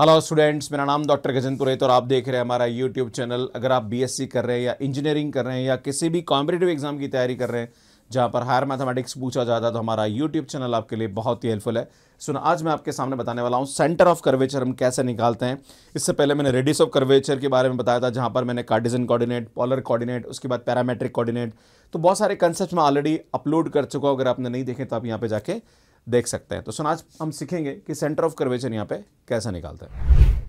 Hello students मेरा नाम doctor Gajan पुरेत और आप देख रहे हैं हमारा यूट्यूब चैनल अगर आप बीएससी कर रहे हैं या इंजीनियरिंग कर रहे हैं या किसी भी कॉम्पिटेटिव एग्जाम की तैयारी कर रहे हैं जहाँ पर हायर मैथमेटिक्स पूछा जाता है तो हमारा यूट्यूब चैनल आपके लिए बहुत ही हेल्पफुल है सुन आज मैं आपके सामने बताने वाला हूँ सेंटर ऑफ कर्वेचर हम कैसे निकालते हैं इससे पहले मैंने रेडियस ऑफ कर्वेचर के बारे में बताया था जहाँ पर मैंने कार्डिजन कोऑर्डिनेट पॉलर कोऑर्डिनेट उसके बाद पैरामेट्रिक कोऑर्डिनेट तो बहुत सारे कंसेप्ट मैं ऑलरेडी अपलोड कर चुका हूँ अगर आपने नहीं देखे तो आप यहाँ पर जाके देख सकते हैं तो सुन आज हम सीखेंगे कि सेंटर ऑफ कर्वेचर यहाँ पे कैसा निकालते हैं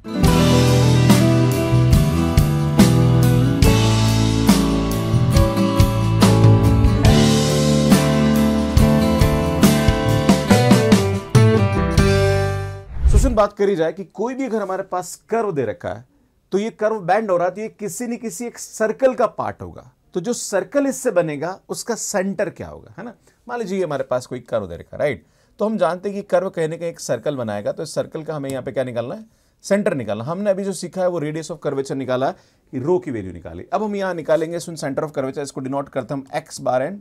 तो बात करी जाए कि कोई भी अगर हमारे पास कर्व दे रखा है तो ये कर्व बैंड हो रहा है तो ये किसी न किसी एक सर्कल का पार्ट होगा तो जो सर्कल इससे बनेगा उसका सेंटर क्या होगा है ना मान लीजिए हमारे पास कोई कर्व दे रखा राइट तो हम जानते हैं कि कर्व कहने का एक सर्कल बनाएगा तो इस सर्कल का हमें यहाँ पे क्या निकालना है सेंटर निकालना हमने अभी जो सीखा है वो रेडियस ऑफ कर्वेचर निकाला कि रो की वैल्यू निकाली अब हम यहाँ निकालेंगे सेंटर ऑफ कर्वेचर इसको डिनोट करते हम x bar and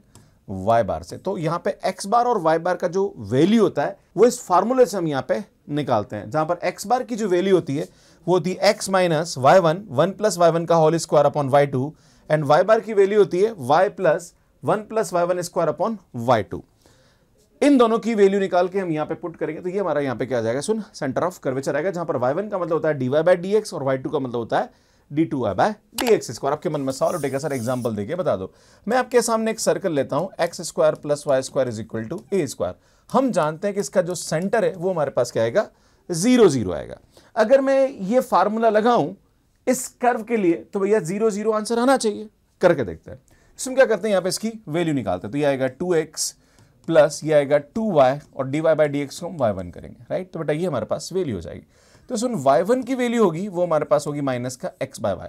y bar से तो यहाँ पे एक्स बार और वाई बार का जो वैल्यू होता है वो इस फार्मूले से हम यहाँ पे निकालते हैं जहाँ पर एक्स बार की जो वैल्यू होती है वो होती है x minus y one one plus y one का whole square upon y two and y bar की वैल्यू होती है y plus one plus y one square upon y two इन दोनों की वैल्यू निकाल के हम यहाँ पे पुट करेंगे तो ये हमारा यहाँ पे क्या आ जाएगा सुन सेंटर ऑफ कर्वेचर रहेगा जहाँ पर वाई वन का मतलब होता है d y by d x और वाई टू का मतलब होता है d two y by d x square आपके मन में सॉल्व होगा सर एग्जाम्पल देखिए बता दो मैं आपके सामने एक सर्कल लेता हूँ x square plus y square is equal to a square हम जानते हैं कि इसका जो सेंटर है वो हमारे पास क्या आएगा जीरो जीरो आएगा अगर मैं ये फार्मूला लगाऊं इस कर्व के लिए तो भैया जीरो जीरो आंसर आना चाहिए करके देखते हैं इसमें क्या करते हैं यहाँ पे इसकी वैल्यू निकालते हैं तो ये आएगा टू एक्स प्लस ये आएगा टू वाई और d y by d x को हम वाई वन करेंगे राइट तो बेटा ये हमारे पास वैल्यू हो जाएगी तो सुन वाई वन की वैल्यू होगी वो हमारे पास होगी माइनस का एक्स बाय वाई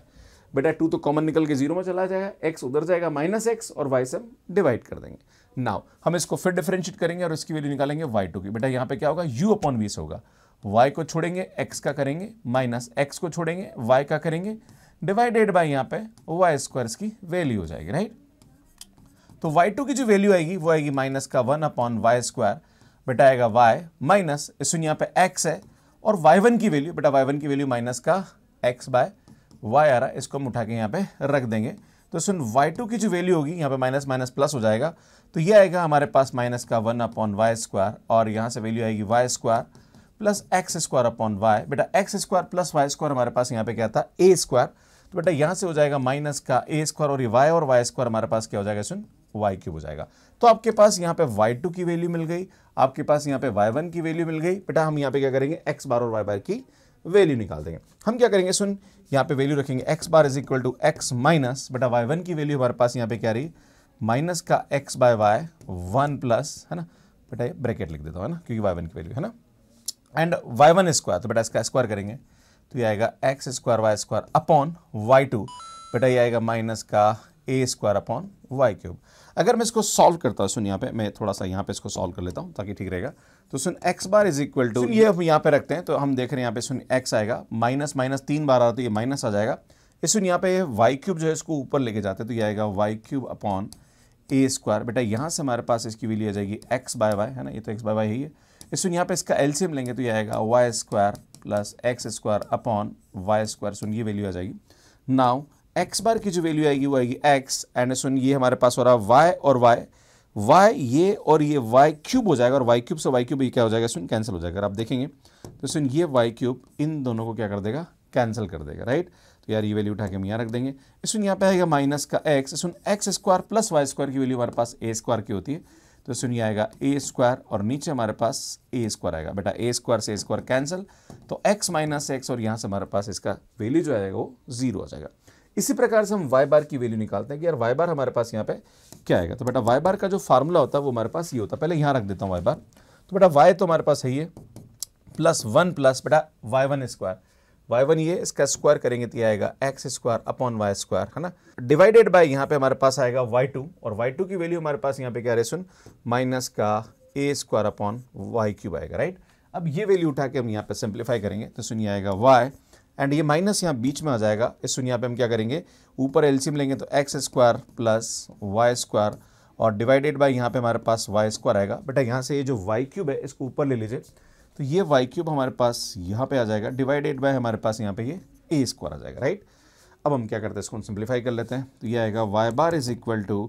बेटा टू तो कॉमन निकल के जीरो में चला जाएगा एक्स उधर जाएगा माइनस एक्स और वाई से हम डिवाइड कर देंगे नाउ हम इसको फिर डिफ्रेंशिएट करेंगे और इसकी वैल्यू निकालेंगे वाई टू की बेटा यहाँ पे क्या होगा यू अपॉन वी से होगा वाई को छोड़ेंगे एक्स का करेंगे माइनस एक्स को छोड़ेंगे वाई का करेंगे डिवाइडेड बाई यहाँ पे वाई स्क्वायर की वैल्यू हो जाएगी राइट तो y2 की जो वैल्यू आएगी वो आएगी माइनस का वन अपॉन वाई स्क्वायर बेटा आएगा वाई माइनस इस यहाँ पे x है और y1 की वैल्यू बेटा y1 की वैल्यू माइनस का x बाय वाई आ रहा है इसको हम उठा के यहाँ पे रख देंगे तो सुन y2 की जो वैल्यू होगी यहाँ पे माइनस माइनस प्लस हो जाएगा तो ये आएगा हमारे पास माइनस का वन अपॉन वाई स्क्वायर और यहाँ से वैल्यू आएगी y square plus x square upon y बेटा x square plus y square हमारे पास यहाँ पे क्या था ए स्क्वायर तो बेटा यहाँ से हो जाएगा माइनस का ए स्क्वायर और ये वाई और वाई स्क्वायर हमारे पास क्या हो जाएगा सुन वाई क्यूब हो जाएगा तो आपके पास यहाँ पे वाई टू की वैल्यू मिल गई आपके पास यहाँ पे वाई वन की वैल्यू मिल गई बेटा हम यहाँ पे क्या करेंगे एक्स बार और वाई बार की वैल्यू निकाल देंगे हम क्या करेंगे सुन यहाँ पे वैल्यू रखेंगे x bar is equal to x minus बेटा वाई वन की वैल्यू हमारे पास यहाँ पे क्या रही माइनस का x by y one plus है ना बेटा ये ब्रैकेट लिख देता हूँ है ना क्योंकि वाई वन की वैल्यू है ना एंड वाई वन स्क्वायर तो बेटा इसका स्क्वायर करेंगे तो ये आएगा x square y square upon y two बेटा ये आएगा माइनस का a square upon y cube अगर मैं इसको सॉल्व करता सुन यहाँ पे मैं थोड़ा सा यहाँ पे इसको सॉल्व कर लेता हूँ ताकि ठीक रहेगा तो सुन x bar is equal to ये हम यहाँ पे रखते हैं तो हम देख रहे हैं यहाँ पे सुन एक्स आएगा माइनस माइनस तीन बार आ रहा तो ये माइनस आ जाएगा इस सुन यहाँ पे वाई क्यूब जो है इसको ऊपर लेके जाते हैं तो ये आएगा y cube upon a square बेटा यहाँ से हमारे पास इसकी वैल्यू आ जाएगी एक्स बाय वाई है ना ये तो एक्स बाय वाई ही है इस सुन यहाँ पे इसका एलसीएम लेंगे तो ये आएगा y square plus x square upon y square सुन ये वैल्यू आ जाएगी नाउ एक्स बार की जो वैल्यू आएगी वो आएगी एक्स एंड सुन ये हमारे पास हो रहा है वाई और वाई वाई ये और ये वाई क्यूब हो जाएगा और वाई क्यूब से वाई क्यूब ये क्या हो जाएगा सुन कैंसिल हो जाएगा अगर आप देखेंगे तो सुन ये वाई क्यूब इन दोनों को क्या कर देगा कैंसिल कर देगा राइट तो यार ये वैल्यू उठा के हम यहाँ रख देंगे सुन यहाँ पे आएगा माइनस का एक्स सुन x square plus y square की वैल्यू हमारे पास ए स्क्वायर की होती है तो सुन ये आएगा ए स्क्वायर और नीचे हमारे पास ए स्क्वायर आएगा बेटा ए स्क्वायर से ए स्क्वायर कैंसिल तो एक्स माइनस एक्स और यहाँ से हमारे पास इसका वैल्यू जो आएगा वो जीरो आ जाएगा इसी प्रकार से हम वाई बार की वैल्यू निकालते हैं कि यार वाई बार हमारे पास यहाँ पे क्या आएगा तो बेटा वाई बार का जो फार्मूला होता है वो हमारे पास ये होता है पहले यहाँ रख देता हूँ वाई बार तो बेटा वाई तो हमारे पास है ये प्लस वन प्लस बेटा y one square y one ये इसका स्क्वायर करेंगे तो ये आएगा x square upon y square है ना डिवाइडेड बाय यहाँ पे हमारे पास आएगा वाई टू और वाई टू की वैल्यू हमारे पास यहाँ पे क्या रहे सुन माइनस का a square upon y cube आएगा राइट अब ये वैल्यू उठा के हम यहाँ पे सिंप्लीफाई करेंगे तो सुनिए आएगा वाई एंड ये माइनस यहाँ बीच में आ जाएगा इस सुन यहाँ पे हम क्या करेंगे ऊपर एल्सियम लेंगे तो x square plus y square और डिवाइडेड बाय यहाँ पे हमारे पास वाई स्क्वायर आएगा बेटा यहाँ से ये जो वाई क्यूब है इसको ऊपर ले लीजिए तो ये वाई क्यूब हमारे पास यहाँ पे आ जाएगा डिवाइडेड बाय हमारे पास यहाँ पे ये ए स्क्वायर आ जाएगा राइट अब हम क्या करते हैं इसको सिंप्लीफाई कर लेते हैं तो ये आएगा y bar is equal to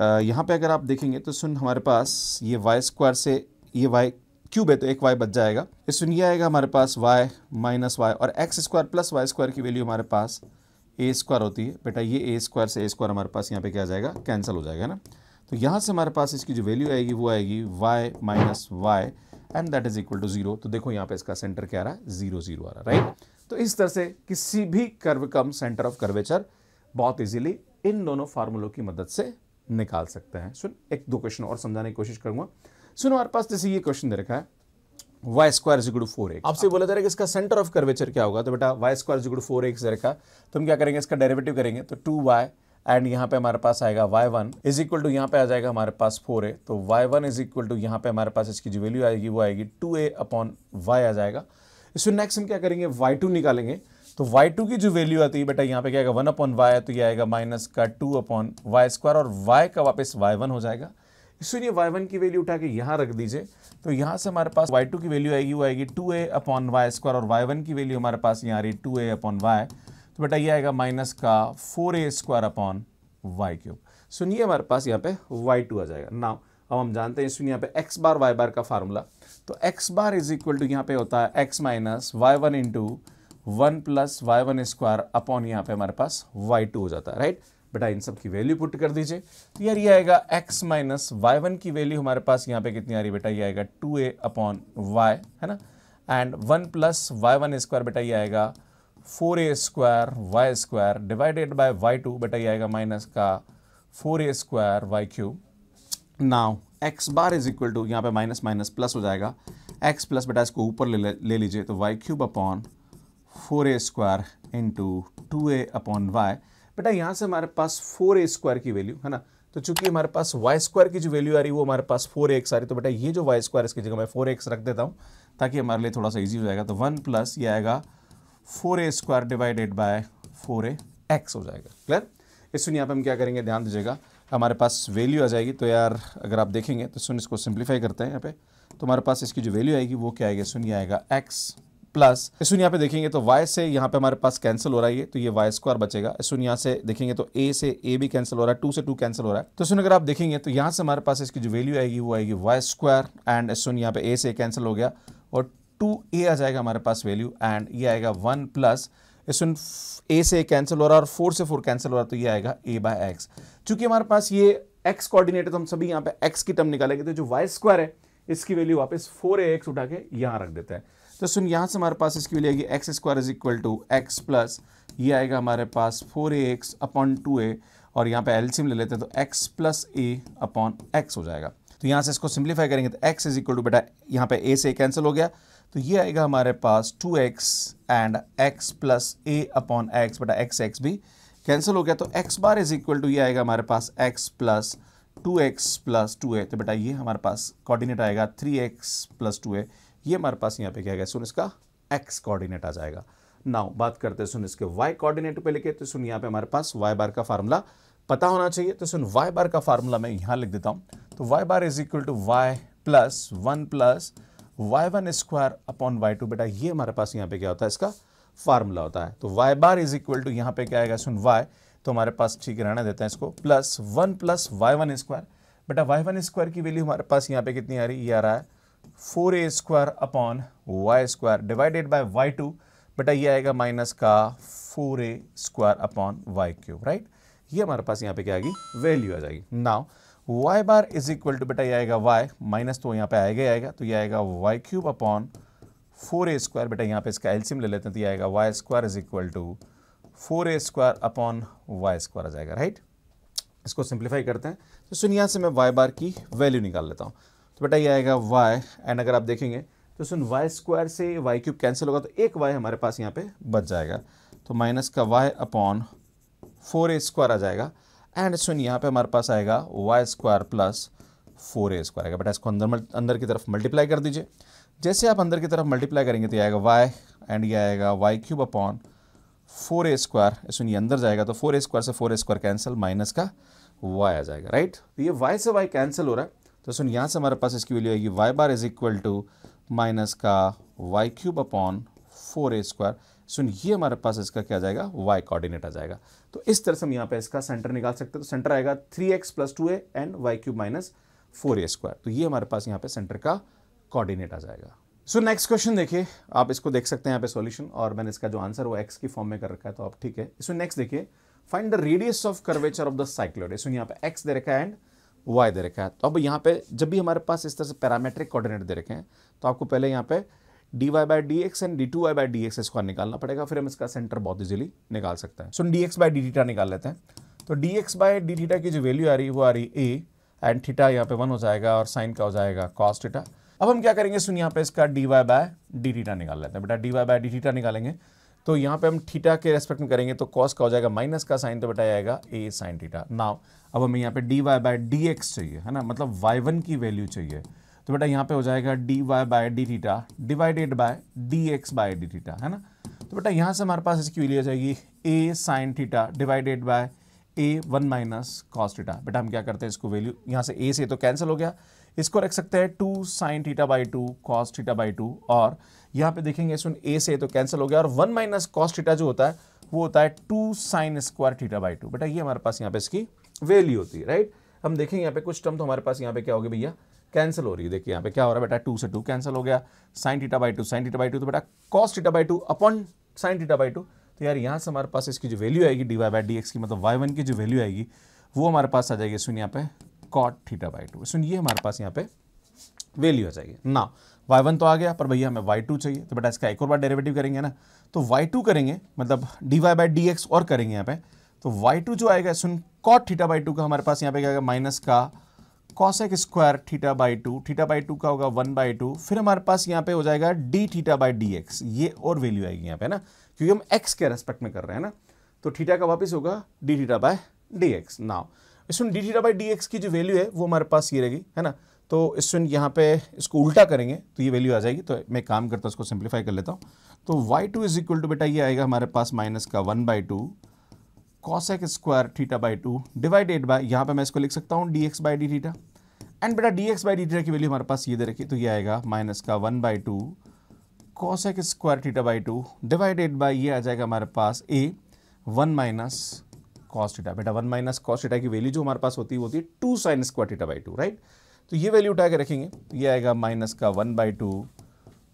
यहाँ पर अगर आप देखेंगे तो सुन हमारे पास ये वाई स्क्वायर से ये वाई क्यूब है तो एक वाई बच जाएगा इसमें ये आएगा हमारे पास वाई माइनस वाई और x square plus y square की वैल्यू हमारे पास ए स्क्वायर होती है बेटा ये ए स्क्वायर से ए स्क्वायर हमारे पास यहाँ पे क्या आ जाएगा कैंसिल हो जाएगा ना तो यहाँ से हमारे पास इसकी जो वैल्यू आएगी वो आएगी y minus y and that is equal to zero तो देखो यहाँ पे इसका सेंटर क्या आ रहा है जीरो जीरो आ रहा है राइट तो इस तरह से किसी भी curve cum centre of curvature बहुत ईजिली इन दोनों फार्मूलों की मदद से निकाल सकते हैं सुन एक दो क्वेश्चन और समझाने की कोशिश करूंगा सुनो हमारे पास जैसे तो ये क्वेश्चन दे रखा है वाई स्क्वायर जिगुड़ फोर एक्स आपसे बोला जा रहा है कि इसका सेंटर ऑफ कर्वेचर क्या होगा तो बेटा वाई स्क्वायर जिगुड़ फोर एक्स रखा तो हम क्या करेंगे इसका डेरिवेटिव करेंगे तो टू वाई एंड यहाँ पे हमारे पास आएगा y one is equal to यहाँ पे आ जाएगा हमारे पास फोर ए तो y one is equal to यहाँ पे हमारे पास इसकी जो वैल्यू आएगी वो आएगी टू ए अपॉन वाई आ जाएगा इसमें नेक्स्ट हम क्या करेंगे वाई टू निकालेंगे तो वाई टू की जो वैल्यू आती है बेटा यहाँ पे क्या आएगा वन अपॉन वाई तो ये आएगा माइनस का टू अपॉन वाई स्क्वायर और वाई का वापस वाई वन हो जाएगा इसलिए वाई वन की वैल्यू उठा के यहाँ रख दीजिए तो यहाँ से हमारे पास वाई टू की वैल्यू आएगी वो आएगी two a upon y square और वाई वन की वैल्यू हमारे पास यहाँ आ रही टू ए अपॉन वाई तो बेटा ये आएगा माइनस का four a square upon y cube सुनिए हमारे पास यहाँ पे y2 आ जाएगा नाउ अब हम जानते हैं सुनिए यहाँ पे x बार y बार का फार्मूला तो x bar is equal to यहाँ पे होता है x minus y one into one plus y one square upon यहाँ पे हमारे पास वाई हो जाता है राइट right? बेटा इन सब की वैल्यू पुट कर दीजिए तो यार ये आएगा x माइनस वाई वन की वैल्यू हमारे पास यहाँ पे कितनी आ रही है बेटा ये आएगा टू ए अपॉन वाई है ना and one plus y one square बेटा ये आएगा four a square y square divided by y two बेटा ये आएगा माइनस का four a square y cube now x bar is equal to यहाँ पे माइनस माइनस प्लस हो जाएगा एक्स प्लस बेटा इसको ऊपर ले ले लीजिए तो y cube upon four a square into two a upon y बेटा यहाँ से हमारे पास फोर ए स्क्वायर की वैल्यू है ना तो चूंकि हमारे पास वाई स्क्वायर की जो वैल्यू आ रही है वो हमारे पास फोर एक्स आ रही तो बेटा ये जो वाई स्क्वायर इसकी जगह मैं फोर एक्स रख देता हूँ ताकि हमारे लिए थोड़ा सा ईजी हो जाएगा तो वन प्लस ये आएगा four a square divided by four x हो जाएगा क्लियर इस सुन यहाँ पर हम क्या करेंगे ध्यान दीजिएगा हमारे पास वैल्यू आ जाएगी तो यार अगर आप देखेंगे तो सुन इसको सिंप्लीफाई करते हैं यहाँ पे तो हमारे पास इसकी जो वैल्यू आएगी वो क्या आएगी सुन ये आएगा एक्स प्लस सुन यहाँ पे देखेंगे तो वाई से यहाँ पे हमारे पास कैंसिल तो तो हो रहा है तो ये वाई स्क्वायर बचेगा सुन यहाँ से देखेंगे तो ए से ए भी कैंसिल हो रहा है टू से टू कैंसिल हो रहा है तो सुन अगर आप देखेंगे तो यहाँ से हमारे पास इसकी जो वैल्यू आएगी वो आएगी वाई स्क्वायर एंड सुन यहाँ पे ए से कैंसिल हो गया और टू ए आ जाएगा हमारे पास वैल्यू एंड ये आएगा वन प्लस सुन ए से कैंसिल हो रहा है और फोर से फोर कैंसिल हो रहा है तो ये आएगा ए बाय एक्स चूंकि हमारे पास ये एक्स कोऑर्डिनेट है तो हम सभी यहाँ पे एक्स की टर्म निकालेंगे तो जो वाई स्क्वायर है इसकी वैल्यू वापस फोर ए एक्स उठा के यहाँ रख देते हैं तो सुन यहाँ से हमारे पास इसकी मिलेगी x square is equal to x plus ये आएगा हमारे पास four a x upon two a और यहाँ पे एल्सियम ले लेते हैं तो x plus a upon x हो जाएगा तो यहाँ से इसको सिंप्लीफाई करेंगे तो एक्स इज इक्वल टू बेटा यहाँ पे ए से कैंसिल हो गया तो ये आएगा हमारे पास two x and x plus a upon x बेटा एक्स एक्स भी कैंसिल हो गया तो x bar is equal to ये आएगा हमारे पास x plus two x plus two a तो बेटा ये हमारे पास कॉर्डिनेट आएगा three x plus two a ये हमारे पास यहाँ पे क्या गया सुन इसका एक्स कोऑर्डिनेट आ जाएगा नाउ बात करते हैं सुन इसके वाई कोऑर्डिनेट पे लिखे तो सुन यहाँ पे हमारे पास वाई बार का फार्मूला पता होना चाहिए तो सुन वाई बार का फार्मूला मैं यहाँ लिख देता हूँ तो y bar is equal to y plus one plus y one square upon y two बेटा ये हमारे पास यहाँ पे क्या होता है इसका फार्मूला होता है तो y bar is equal to यहाँ पे क्या आएगा सुन वाई तो हमारे पास ठीक रहना देते हैं इसको plus one plus y one square बेटा वाई वन स्क्वायर की वैल्यू हमारे पास यहाँ पे कितनी आ रही है ये आ रहा है four a square upon y square divided by y two बेटा ये आएगा माइनस का four a square upon y cube right ये हमारे पास यहाँ पे क्या आएगी वैल्यू आ जाएगी now y bar is equal to बेटा ये आएगा वाई माइनस तो यहाँ पे आएगा ही आएगा तो ये आएगा y cube upon four a square बेटा यहाँ पे इसका एल्सियम ले लेते हैं तो ये आएगा y square is equal to four a square upon y square आ जाएगा राइट इसको सिंप्लीफाई करते हैं तो सुनिया से मैं वाई बार की वैल्यू निकाल लेता हूँ बेटा ये आएगा वाई एंड अगर आप देखेंगे तो सुन वाई स्क्वायर से वाई क्यूब कैंसिल होगा तो एक वाई हमारे पास यहाँ पे बच जाएगा तो माइनस का y upon four a square आ जाएगा एंड सुन यहाँ पे हमारे पास आएगा y square plus four a square आएगा बेटा इसको अंदर अंदर की तरफ मल्टीप्लाई कर दीजिए जैसे आप अंदर की तरफ मल्टीप्लाई करेंगे तो ये आएगा वाई एंड ये आएगा y cube upon four a square सुन ये अंदर जाएगा तो फोर ए स्क्वायर से four a square cancel minus का वाई आ जाएगा राइट तो ये वाई से वाई कैंसिल हो रहा है तो सुन यहाँ से हमारे पास इसकी वैल्यू आएगी y bar is equal to minus का y cube upon four a square सुन ये हमारे पास इसका क्या जाएगा वाई कोऑर्डिनेट आ जाएगा तो इस तरह से हम यहाँ पे इसका सेंटर निकाल सकते हैं तो सेंटर आएगा three x plus two a and y cube minus four a square तो ये हमारे पास यहाँ पे सेंटर का कोऑर्डिनेट आ जाएगा सो नेक्स्ट क्वेश्चन देखिए आप इसको देख सकते हैं यहाँ पे सॉल्यूशन और मैंने इसका जो आंसर वो एक्स की फॉर्म में कर रखा है तो आप ठीक है सो नेक्स्ट देखिए find the radius of curvature of the cycloid इसमें यहाँ पे एक्स दे रखा है एंड वाई दे रखा है तो अब यहाँ पे जब भी हमारे पास इस तरह से पैरामेट्रिक कोऑर्डिनेट दे रखे हैं तो आपको पहले यहाँ पे d y by d x and d two y by d x square निकालना पड़ेगा फिर हम इसका सेंटर बहुत ईजिली निकाल सकते हैं so d x by d theta निकाल लेते हैं तो d x by d theta की जो वैल्यू आ रही है वो आ रही ए एंड थीटा यहाँ पे वन हो जाएगा और साइन का हो जाएगा कॉस थीटा अब हम क्या करेंगे सुन यहाँ पे इसका d y by d theta निकाल लेते हैं बेटा d y by d theta निकालेंगे तो यहाँ पे हम थीटा के रेस्पेक्ट में करेंगे तो कॉस का हो जाएगा माइनस का साइन तो बताया जाएगा ए साइन थीटा नाव अब हमें यहाँ पे d y by d x चाहिए है ना मतलब वाई वन की वैल्यू चाहिए तो बेटा यहाँ पे हो जाएगा d y by d theta divided by d x by d theta है ना तो बेटा यहाँ से हमारे पास इसकी वैल्यू आ जाएगी a sine theta divided by a one minus cos theta बेटा हम क्या करते हैं इसको वैल्यू यहाँ से ए से तो कैंसिल हो गया इसको रख सकते हैं two sine theta by two cos theta by two और यहाँ पे देखेंगे इसमें ए से तो कैंसिल हो गया और वन माइनस कॉस थीटा जो होता है वो होता है two sine square theta by two बेटा ये हमारे पास यहाँ पे इसकी वैल्यू होती है राइट हम देखेंगे यहाँ पे कुछ टर्म तो हमारे पास यहाँ पे क्या होगी भैया कैंसिल हो रही है देखिए यहाँ पे क्या हो रहा है बेटा टू से टू कैंसिल हो गया sine theta by two sine theta by two तो बेटा cos theta by two upon sine theta by two तो यार यहाँ से हमारे पास इसकी जो वैल्यू आएगी d y by d x की मतलब वाई वन की जो वैल्यू आएगी वो हमारे पास आ जाएगी सुन यहाँ पे कॉट थीटा बाई टू सुन ये हमारे पास यहाँ पे वैल्यू आ जाएगी ना वाई वन तो आ गया पर भैया हमें वाई टू चाहिए तो बेटा इसका एक और बार डेरेवेटिव करेंगे ना तो वाई टू करेंगे मतलब d y by d x और करेंगे यहाँ पे तो वाई टू जो आएगा सुन कॉट थीटा बाई टू का हमारे पास यहाँ पे क्या माइनस का cosec square theta by two theta by two का होगा वन बाई टू फिर हमारे पास यहाँ पे हो जाएगा d theta by d x ये और वैल्यू आएगी यहाँ पे ना क्योंकि हम एक्स के रेस्पेक्ट में कर रहे हैं ना तो थीटा का वापस होगा d theta by d x now student d theta by d x की जो वैल्यू है वो हमारे पास ये रहेगी है ना तो स्टूडेंट यहाँ पे इसको उल्टा करेंगे तो ये वैल्यू आ जाएगी तो मैं काम करता हूँ उसको सिंप्लीफाई कर लेता हूँ तो y two is equal to बेटा ये आएगा हमारे पास माइनस का one by two cosec square theta by two divided by यहाँ पर मैं इसको लिख सकता हूँ d x by d theta and बेटा d x by d theta की वैल्यू हमारे पास ये दे रखी तो ये आएगा माइनस का one by two cosec square theta by two divided by ये आ जाएगा हमारे पास a one minus cos theta बेटा वन माइनस कॉस थीटा की वैल्यू जो हमारे पास होती है होती है two sine square theta by two right तो ये वैल्यू उठा के रखेंगे तो ये आएगा माइनस का one by two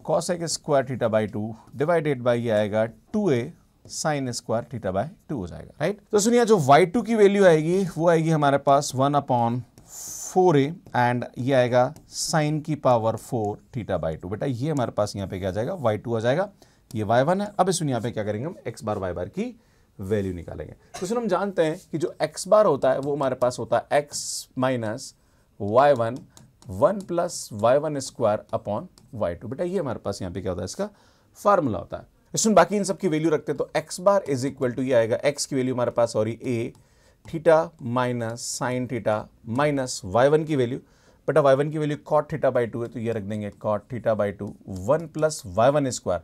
cosec square theta by two divided by ये आएगा two a sine square theta by two हो जाएगा राइट तो सुनिए जो वाई टू की वैल्यू आएगी वो आएगी हमारे पास one upon four a and ये आएगा साइन की power four theta by two बेटा ये हमारे पास यहाँ पे क्या जाएगा वाई टू आ जाएगा ये वाई वन है अब इसमें यहाँ पे क्या करेंगे हम एक्स बार वाई बार की वैल्यू निकालेंगे क्वेश्चन तो हम जानते हैं कि जो एक्स बार होता है वो हमारे पास होता है x minus y one one plus y one square upon y two बेटा ये हमारे पास यहाँ पे क्या होता है इसका फार्मूला होता है इसमें बाकी इन सब की वैल्यू रखते हैं तो x bar is equal to ये आएगा एक्स की वैल्यू हमारे पास और a theta minus sine theta minus y one की वैल्यू बेटा वाई वन की value cot theta by two है तो ये रख देंगे cot theta by two one plus y one square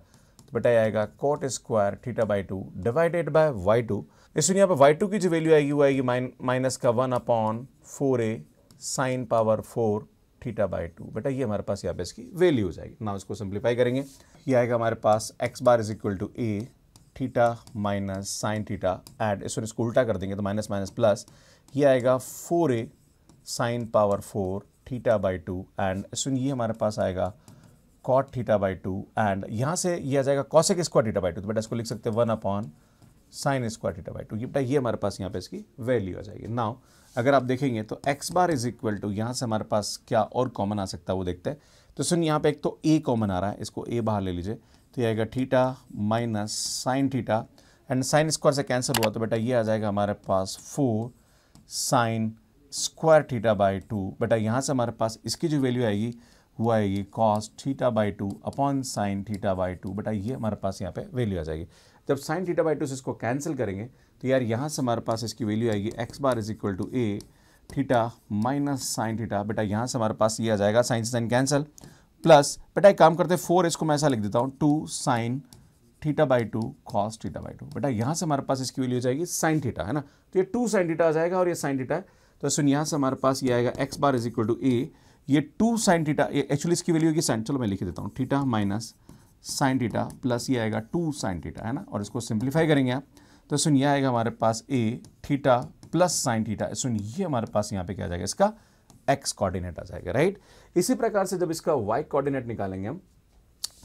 बटाई आएगा cot square theta by two divided by y two इसमें यहाँ पर वाई टू की जो वैल्यू आएगी वो आएगी माइनस का one upon four a sine power four theta by two बेटा ये हमारे पास यहाँ पे इसकी वैल्यू हो जाएगी ना उसको सिंप्लीफाई करेंगे ये आएगा हमारे पास x bar is equal to a theta minus sine theta एड इस इसको उल्टा कर देंगे तो माइनस माइनस प्लस ये आएगा four a sine power four theta by two and सुन ये हमारे पास आएगा cot theta by two and यहाँ से ये यह आ जाएगा cosec square theta by two तो बेटा इसको लिख सकते हैं one upon sine square theta by two ये बेटा ये हमारे पास यहाँ पे इसकी वैल्यू आ जाएगी नाउ अगर आप देखेंगे तो x bar is equal to यहाँ से हमारे पास क्या और कॉमन आ सकता है वो देखते हैं तो सुन यहाँ पे एक तो ए कॉमन आ रहा है इसको ए बाहर ले लीजिए तो ये आएगा theta minus sine theta and sine square से कैंसिल हुआ तो बेटा ये आ जाएगा हमारे पास four sine square theta by two बेटा यहाँ से हमारे पास इसकी जो वैल्यू आएगी वो आएगी cos theta by two upon sine theta by two but ये हमारे पास यहाँ पे वैल्यू आ जाएगी जब साइन थीटा बाई टू से इसको कैंसिल करेंगे तो यार यहाँ से हमारे पास इसकी वैल्यू आएगी x bar is equal to a theta minus sine theta बेटा यहाँ से हमारे पास ये आ जाएगा साइन साइन कैंसिल प्लस बेटा एक काम करते हैं फोर इसको मैं ऐसा लिख देता हूँ two sine theta by two cos theta by two बेटा यहाँ से हमारे पास इसकी वैल्यू जाएगी साइन थीटा है ना तो ये टू साइन थीटा आ जाएगा और ये साइन थीटा है तो सुन यहाँ से हमारे पास ये आएगा x bar is equal to a ये टू साइन थीटा एक्चुअली इसकी वैल्यू होगी साइन चलो मैं लिख देता हूँ theta minus sine theta plus ये आएगा टू साइन थीटा है ना और इसको सिंप्लीफाई करेंगे आप तो सुन ये आएगा हमारे पास a theta plus sine theta सुन ये हमारे पास यहाँ पे क्या आ जाएगा इसका एक्स कॉर्डिनेट आ जाएगा राइट इसी प्रकार से जब इसका वाई कॉर्डिनेट निकालेंगे हम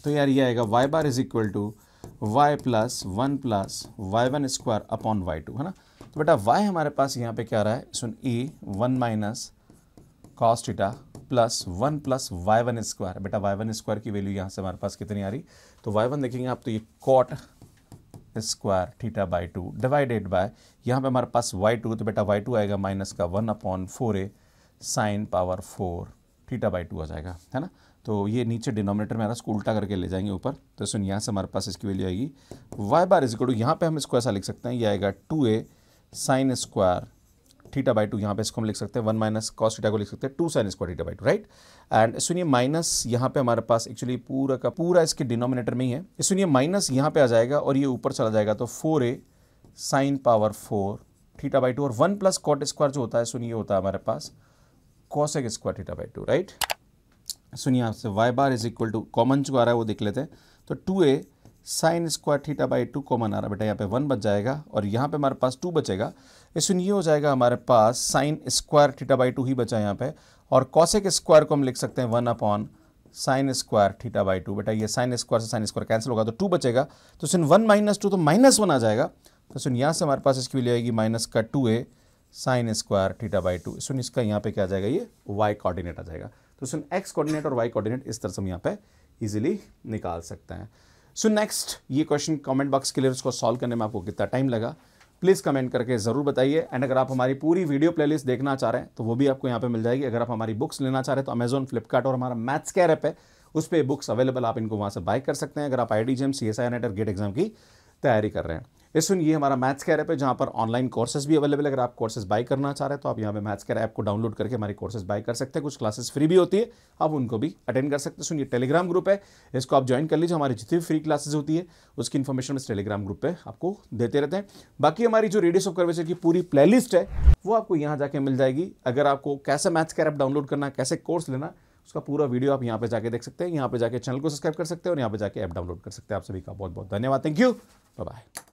तो यार ये आएगा y bar is equal to y plus one plus y one square upon y two है ना तो बेटा वाई हमारे पास यहाँ पे क्या आ रहा है सुन a one minus cos theta plus one plus y one square बेटा वाई वन स्क्वायर की वैल्यू यहाँ से हमारे पास कितनी आ रही तो वाई वन देखेंगे आप तो ये cot square theta by two divided by यहाँ पे हमारे पास वाई टू तो बेटा वाई टू आएगा माइनस का one upon four a sine power four theta by two आ जाएगा है ना तो ये नीचे डिनोमिनेटर में आ रहा है उल्टा करके ले जाएंगे ऊपर तो सुन यहाँ से हमारे पास इसकी वैल्यू आएगी y bar is equal to यहाँ पर हम इसको ऐसा लिख सकते हैं ये आएगा two a sine square theta by two यहाँ पे इसको हम लिख सकते हैं वन माइनस कॉस थीटा को लिख सकते हैं two sine square theta by two right and सुनिए माइनस यहाँ पे हमारे पास एक्चुअली पूरा का पूरा इसके डिनोमिनेटर में ही है सुनिए माइनस यहाँ पे आ जाएगा और ये ऊपर चला जाएगा तो four a sine power four theta by two और वन प्लस कॉट स्क्वायर जो होता है सुनिए होता है हमारे पास cosec square theta by two right सुनिए आपसे y bar is equal to common जो आ रहा है वो देख लेते हैं तो two a sine square theta by two common आ रहा बेटा यहाँ पे वन बच जाएगा और यहाँ पे हमारे पास टू बचेगा इसमें ये हो जाएगा हमारे पास sine square theta by two ही बचा यहाँ पे और कॉसेक स्क्वायर को हम लिख सकते हैं one upon sine square theta by two बेटा ये साइन स्क्वायर से साइन स्क्वायर कैंसिल होगा तो टू बचेगा तो सुन वन माइनस टू तो माइनस वन आ जाएगा तो सुन यहाँ से हमारे पास इसकी वैल्यू आएगी माइनस का two a sine square theta by two सुन इसका यहाँ पे क्या आ जाएगा ये वाई कोऑर्डिनेट आ जाएगा तो सुन एक्स कोऑर्डिनेट और वाई कोऑर्डिनेट इस तरह से हम यहाँ पे ईजिली निकाल सकते हैं सो नेक्स्ट ये क्वेश्चन कमेंट बॉक्स के लिए उसको सॉल्व करने में आपको कितना टाइम लगा प्लीज़ कमेंट करके ज़रूर बताइए एंड अगर आप हमारी पूरी वीडियो प्लेलिस्ट देखना चाह रहे हैं तो वो भी आपको यहाँ पे मिल जाएगी अगर आप हमारी बुक्स लेना चाह रहे हैं तो अमेजोन फ्लिपकार्ट और हमारा मैथ्स कैर ऐप है उस पर बुक्स अवेलेबल आप इनको वहाँ से बाय कर सकते हैं अगर आप I D G M C S I NET GATE exam की तैयारी कर रहे हैं सुन ये हमारा मैथ्स कैर ऐप है जहाँ पर ऑनलाइन कोर्सेज भी अवेलेबल है अगर आप कोर्सेज बाय करना चाह रहे हैं तो आप यहाँ पे मैथ्स कैर ऐप को डाउनलोड करके हमारे कोर्सेज बाय कर सकते हैं कुछ क्लासेस फ्री भी होती है आप उनको भी अटेंड कर सकते हैं सुन ये टेलीग्राम ग्रुप है इसको आप ज्वाइन कर लीजिए हमारी जितनी भी फ्री क्लासेज होती है उसकी इन्फॉर्मेशन इस टेलीग्राम ग्रुप पर आपको देते रहते हैं बाकी हमारी जो रेडियस ऑफ कर्वेचर की पूरी प्ले है वो आपको यहाँ जाके मिल जाएगी अगर आपको कैसे मैथ्स कैर ऐप डाउनलोड करना कैसे कोर्स लेना उसका पूरा वीडियो आप यहाँ पे जाके देख सकते हैं यहाँ पे जाके चैनल को सब्सक्राइब कर सकते हैं और यहाँ पे जाके ऐप डाउनलोड कर सकते हैं आप सभी का बहुत बहुत धन्यवाद थैंक यू बाय